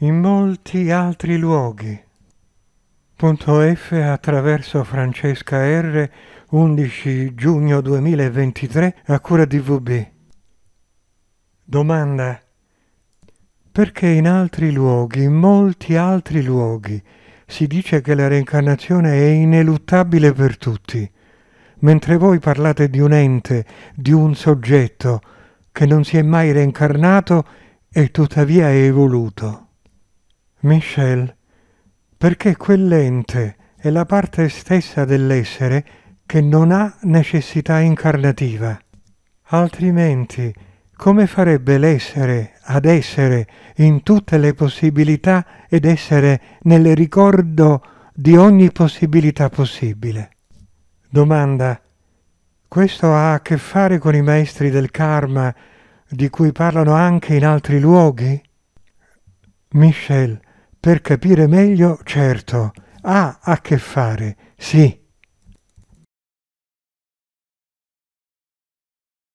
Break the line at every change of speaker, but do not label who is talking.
in molti altri luoghi. Punto F attraverso Francesca R. 11 giugno 2023 a cura di VB. Domanda. Perché in altri luoghi, in molti altri luoghi, si dice che la reincarnazione è ineluttabile per tutti, mentre voi parlate di un ente, di un soggetto che non si è mai reincarnato e tuttavia è evoluto? Michel, perché quell'ente è la parte stessa dell'essere che non ha necessità incarnativa. Altrimenti, come farebbe l'essere ad essere in tutte le possibilità ed essere nel ricordo di ogni possibilità possibile? Domanda. Questo ha a che fare con i maestri del karma di cui parlano anche in altri luoghi? Michel, per capire meglio, certo, ha a che fare, sì,